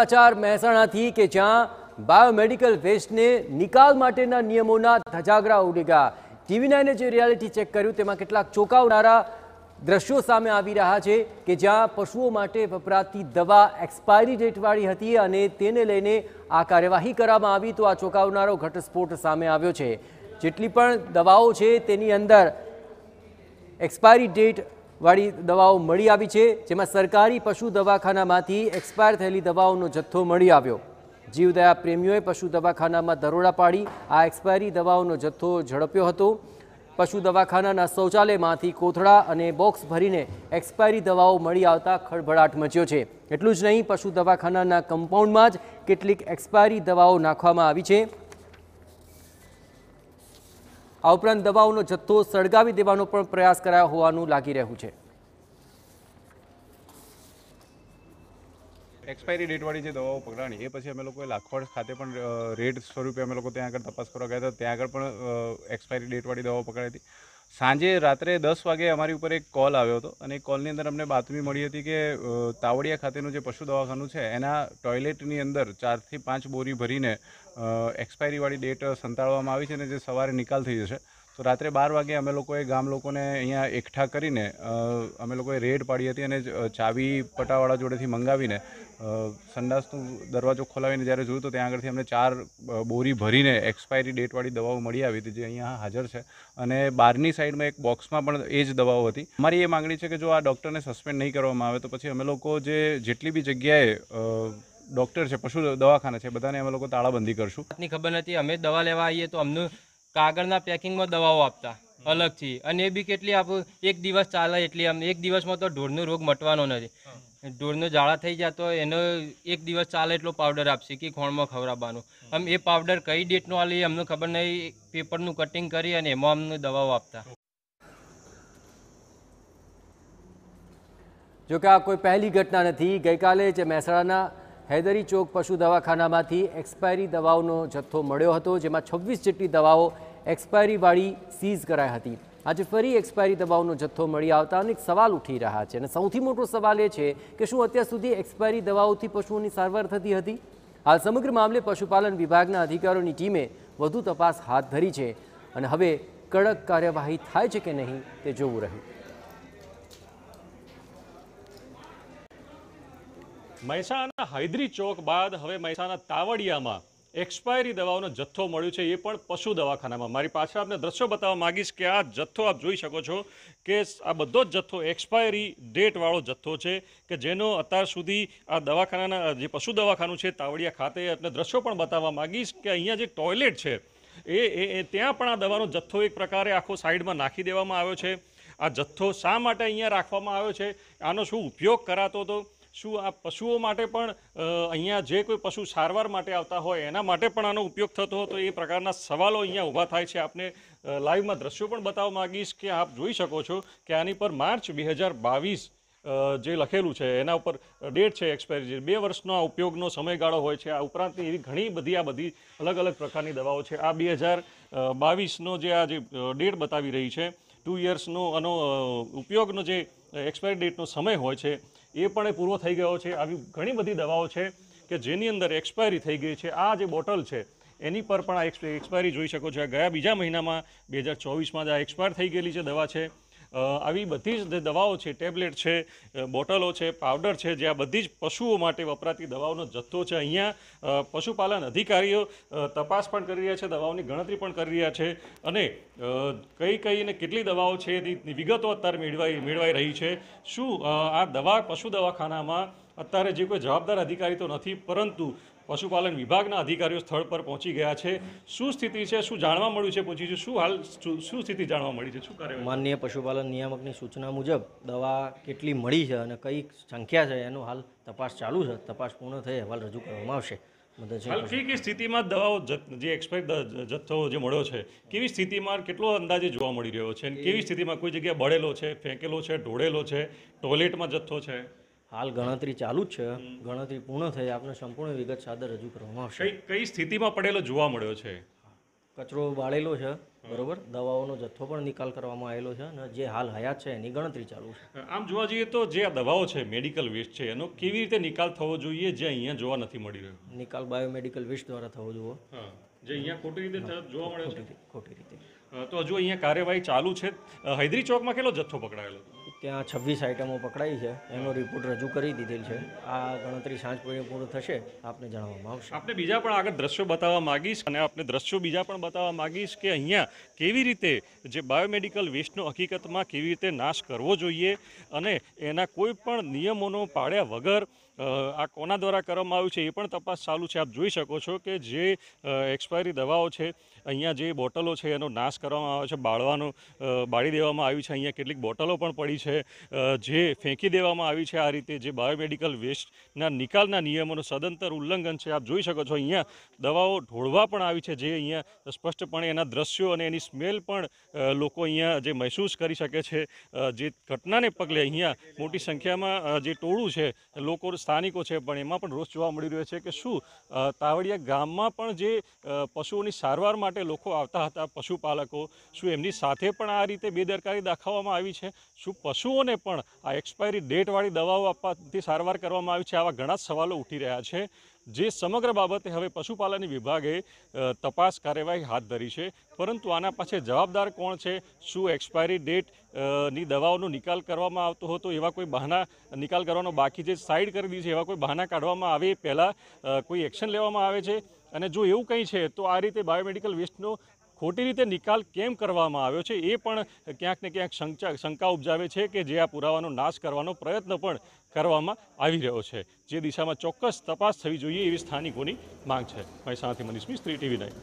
સમાચાર મહેસાણાથી કે જ્યાં બાયોમેડિકલ વેસ્ટને નિકાલ માટેના નિયમોના ધજાગરા ઉડેગા ગયા ટીવી નાઇને જે રિયાલિટી ચેક કર્યું તેમાં કેટલાક ચોંકાવનારા દ્રશ્યો સામે આવી રહ્યા છે કે જ્યાં પશુઓ માટે વપરાતી દવા એક્સપાયરી ડેટવાળી હતી અને તેને લઈને આ કાર્યવાહી કરવામાં આવી તો આ ચોંકાવનારો ઘટસ્ફોટ સામે આવ્યો છે જેટલી પણ દવાઓ છે તેની અંદર એક્સપાયરી ડેટ વાળી દવાઓ મળી આવી છે જેમાં સરકારી પશુ દવાખાનામાંથી એક્સપાયર થયેલી દવાઓનો જથ્થો મળી આવ્યો જીવદયા પ્રેમીઓએ પશુ દવાખાનામાં દરોડા પાડી આ એક્સપાયરી દવાઓનો જથ્થો ઝડપ્યો હતો પશુ દવાખાનાના શૌચાલયમાંથી કોથળા અને બોક્સ ભરીને એક્સપાયરી દવાઓ મળી આવતા ખળભળાટ મચ્યો છે એટલું જ નહીં પશુ દવાખાનાના કમ્પાઉન્ડમાં જ કેટલીક એક્સપાયરી દવાઓ નાખવામાં આવી છે આ ઉપરાંત દવાઓનો જથ્થો સળગાવી દેવાનો પણ પ્રયાસ કરાયો હોવાનું લાગી રહ્યું છે એક્સપાયરી ડેટવાળી જે દવાઓ પકડાણી એ પછી અમે લોકોએ લાખવડ ખાતે પણ રેડ સ્વરૂપે અમે લોકો ત્યાં આગળ તપાસ કરવા ગયા હતા ત્યાં આગળ પણ એક્સપાયરી ડેટવાળી દવાઓ પકડાઈ હતી સાંજે રાત્રે દસ વાગે અમારી ઉપર એક કોલ આવ્યો હતો અને એ કોલની અંદર અમને બાતમી મળી હતી કે તાવડિયા ખાતેનું જે પશુ દવાખાનું છે એના ટોયલેટની અંદર ચારથી પાંચ બોરી ભરીને એક્સપાયરીવાળી ડેટ સંતાડવામાં આવી છે અને જે સવારે નિકાલ થઈ જશે તો રાત્રે બાર વાગે અમે લોકોએ ગામ લોકોને અહીંયા એકઠા કરીને અમે લોકોએ રેડ પાડી હતી અને ચાવી પટાવાળા જોડેથી મંગાવીને સંડાસનો દરવાજો ખોલાવીને જ્યારે જોયું તો ત્યાં આગળથી અમને ચાર બોરી ભરીને એક્સપાયરી ડેટવાળી દવાઓ મળી આવી હતી જે અહીંયા હાજર છે અને બહારની સાઈડમાં એક બોક્સમાં પણ એ જ દવાઓ હતી અમારી એ માગણી છે કે જો આ ડૉક્ટરને સસ્પેન્ડ નહીં કરવામાં આવે તો પછી અમે લોકો જે જેટલી બી જગ્યાએ ડૉક્ટર છે પશુ દવાખાના છે બધાને અમે લોકો તાળાબંધી કરશું ની ખબર નથી અમે દવા લેવા આવીએ તો અમને કાગળના પેકિંગમાં દવાઓ આપતા અલગથી અને એ બી કેટલી આપ એક દિવસ ચાલે એટલી આમ એક દિવસમાં તો ઢોરનો રોગ મટવાનો નથી ઢોરનો જાળા થઈ જતો હોય એનો એક દિવસ ચાલે એટલો પાવડર આપશે કે ખોણમાં ખવડાવવાનો આમ એ પાવડર કઈ ડેટનો આલી અમને ખબર નહીં પેપરનું કટિંગ કરી અને એમાં અમને દવાઓ આપતા જોકે આ કોઈ પહેલી ઘટના નથી ગઈકાલે જે મહેસાણાના હૈદરી ચોક પશુ દવાખાનામાંથી એક્સપાયરી દવાઓનો જથ્થો મળ્યો હતો જેમાં છવ્વીસ જેટલી દવાઓ એક્સપાયરીવાળી સીઝ કરાઈ હતી આજે ફરી એક્સપાયરી દવાઓનો જથ્થો મળી આવતા અનેક સવાલ ઉઠી રહ્યા છે અને સૌથી મોટો સવાલ એ છે કે શું અત્યાર સુધી એક્સપાયરી દવાઓથી પશુઓની સારવાર થતી હતી હાલ સમગ્ર મામલે પશુપાલન વિભાગના અધિકારીઓની ટીમે વધુ તપાસ હાથ ધરી છે અને હવે કડક કાર્યવાહી થાય છે કે નહીં તે જોવું રહ્યું મહેસાણા હૈદરી ચોક બાદ હવે મહેસાણા તાવડિયામાં એક્સપાયરી દવાઓનો જથ્થો મળ્યો છે એ પણ પશુ દવાખાનામાં મારી પાછળ આપને દ્રશ્યો બતાવવા માગીશ કે આ જથ્થો આપ જોઈ શકો છો કે આ બધો જ જથ્થો એક્સપાયરી ડેટવાળો જથ્થો છે કે જેનો અત્યાર સુધી આ દવાખાનાના જે પશુ દવાખાનું છે તાવડિયા ખાતે આપને દ્રશ્યો પણ બતાવવા માગીશ કે અહીંયા જે ટોયલેટ છે એ એ ત્યાં પણ આ દવાનો જથ્થો એક પ્રકારે આખો સાઈડમાં નાખી દેવામાં આવ્યો છે આ જથ્થો શા માટે અહીંયા રાખવામાં આવ્યો છે આનો શું ઉપયોગ કરાતો હતો શું આ પશુઓ માટે પણ અહીંયા જે કોઈ પશુ સારવાર માટે આવતા હોય એના માટે પણ આનો ઉપયોગ થતો હતો એ પ્રકારના સવાલો અહીંયા ઊભા થાય છે આપને લાઈવમાં દ્રશ્યો પણ બતાવવા માગીશ કે આપ જોઈ શકો છો કે આની પર માર્ચ બે હજાર બાવીસ જે લખેલું છે એના ઉપર ડેટ છે એક્સપાયરી બે વર્ષનો આ ઉપયોગનો સમયગાળો હોય છે આ ઉપરાંત એવી ઘણી બધી આ બધી અલગ અલગ પ્રકારની દવાઓ છે આ બે હજાર બાવીસનો જે આ જે ડેટ બતાવી રહી છે ટુ યર્સનો આનો ઉપયોગનો જે એક્સપાયરી ડેટનો સમય હોય છે એ પણ એ પૂરો થઈ ગયો છે આવી ઘણી બધી દવાઓ છે કે જેની અંદર એક્સપાયરી થઈ ગઈ છે આ જે બોટલ છે એની પર પણ આ એક્સપાયરી જોઈ શકો છો ગયા બીજા મહિનામાં બે હજાર ચોવીસમાં જ આ એક્સપાયર થઈ ગયેલી છે દવા છે આવી બધી જ જે દવાઓ છે ટેબ્લેટ છે બોટલો છે પાવડર છે જે આ બધી જ પશુઓ માટે વપરાતી દવાઓનો જથ્થો છે અહીંયા પશુપાલન અધિકારીઓ તપાસ પણ કરી રહ્યા છે દવાઓની ગણતરી પણ કરી રહ્યા છે અને કઈ કઈ અને કેટલી દવાઓ છે એની વિગતો અત્યારે મેળવાઈ મેળવાઈ રહી છે શું આ દવા પશુ દવાખાનામાં અત્યારે જે કોઈ જવાબદાર અધિકારી તો નથી પરંતુ પશુપાલન વિભાગના અધિકારીઓ સ્થળ પર પહોંચી ગયા છે શું સ્થિતિ છે શું જાણવા મળ્યું છે પૂછી છે શું હાલ શું સ્થિતિ જાણવા મળી છે શું કરે માનનીય પશુપાલન નિયામકની સૂચના મુજબ દવા કેટલી મળી છે અને કઈ સંખ્યા છે એનો હાલ તપાસ ચાલુ છે તપાસ પૂર્ણ થઈ અહેવાલ રજૂ કરવામાં આવશે હાલકી સ્થિતિમાં દવાઓ જે એક્સપાયર જથ્થો જે મળ્યો છે કેવી સ્થિતિમાં કેટલો અંદાજે જોવા મળી રહ્યો છે કેવી સ્થિતિમાં કોઈ જગ્યાએ બળેલો છે ફેંકેલો છે ઢોળેલો છે ટોયલેટમાં જથ્થો છે હાલ ગણતરી ચાલુ જ છે ગણતરી પૂર્ણ થઈ આપણે સંપૂર્ણ વિગત સાદર રજૂ કરવામાં આવશે કઈ કઈ સ્થિતિમાં પડેલો જોવા મળ્યો છે કચરો બાળેલો છે બરોબર દવાઓનો જથ્થો પણ નિકાલ કરવામાં આવેલો છે અને જે હાલ હયાત છે એની ગણતરી ચાલુ છે આમ જોવા જઈએ તો જે આ દવાઓ છે મેડિકલ વેસ્ટ છે એનો કેવી રીતે નિકાલ થવો જોઈએ જે અહીંયા જોવા નથી મળી રહ્યો નિકાલ બાયોમેડિકલ વેસ્ટ દ્વારા થવો જોઈએ જે અહીંયા ખોટી રીતે જોવા મળે છે ખોટી રીતે તો હજુ અહીંયા કાર્યવાહી ચાલુ છે હૈદરી ચોકમાં કેટલો જથ્થો પકડાયેલો ત્યાં છવ્વીસ આઇટમો પકડાઈ છે એનો રિપોર્ટ રજૂ કરી દીધેલ છે આ ગણતરી સાંજ પૂર્ણ થશે આપને જણાવવામાં આવશે આપણે બીજા પણ આગળ દ્રશ્યો બતાવવા માગીશ અને આપણે દ્રશ્યો બીજા પણ બતાવવા માગીશ કે અહીંયા કેવી રીતે જે બાયોમેડિકલ વેસ્ટનો હકીકતમાં કેવી રીતે નાશ કરવો જોઈએ અને એના કોઈ પણ નિયમોનો પાળ્યા વગર આ કોના દ્વારા કરવામાં આવ્યું છે એ પણ તપાસ ચાલુ છે આપ જોઈ શકો છો કે જે એક્સપાયરી દવાઓ છે અહીંયા જે બોટલો છે એનો નાશ કરવામાં આવ્યો છે બાળવાનો બાળી દેવામાં આવ્યું છે અહીંયા કેટલીક બોટલો પણ પડી છે જે ફેંકી દેવામાં આવી છે આ રીતે જે બાયોમેડિકલ વેસ્ટના નિકાલના નિયમોનું સદંતર ઉલ્લંઘન છે આપ જોઈ શકો છો અહીંયા દવાઓ ઢોળવા પણ આવી છે જે અહીંયા સ્પષ્ટપણે એના દ્રશ્યો અને એની સ્મેલ પણ લોકો અહીંયા જે મહેસૂસ કરી શકે છે જે ઘટનાને પગલે અહીંયા મોટી સંખ્યામાં જે ટોળું છે લોકો સ્થાનિકો છે પણ એમાં પણ રોષ જોવા મળી રહ્યો છે કે શું તાવડિયા ગામમાં પણ જે પશુઓની સારવાર માટે લોકો આવતા હતા પશુપાલકો શું એમની સાથે પણ આ રીતે બેદરકારી દાખવવામાં આવી છે શું પશુઓને પણ આ એક્સપાયરી ડેટવાળી દવાઓ આપવાથી સારવાર કરવામાં આવી છે આવા ઘણા સવાલો ઉઠી રહ્યા છે જે સમગ્ર બાબતે હવે પશુપાલન વિભાગે તપાસ કાર્યવાહી હાથ ધરી છે પરંતુ આના પાસે જવાબદાર કોણ છે શું એક્સપાયરી ડેટ ની દવાઓનો નિકાલ કરવામાં આવતો હતો એવા કોઈ બહાના નિકાલ કરવાનો બાકી જે સાઈડ કરી દીધી છે એવા કોઈ બહાના કાઢવામાં આવે પહેલાં કોઈ એક્શન લેવામાં આવે છે અને જો એવું કંઈ છે તો આ રીતે બાયોમેડિકલ વેસ્ટનો ખોટી રીતે નિકાલ કેમ કરવામાં આવ્યો છે એ પણ ક્યાંક ને ક્યાંક શંકા ઉપજાવે છે કે જે આ પુરાવાનો નાશ કરવાનો પ્રયત્ન પણ કરવામાં આવી રહ્યો છે જે દિશામાં ચોક્કસ તપાસ થવી જોઈએ એવી સ્થાનિકોની માંગ છે મહેસાણાથી મનીષ મિસ્ત્રી ટીવી નાઇન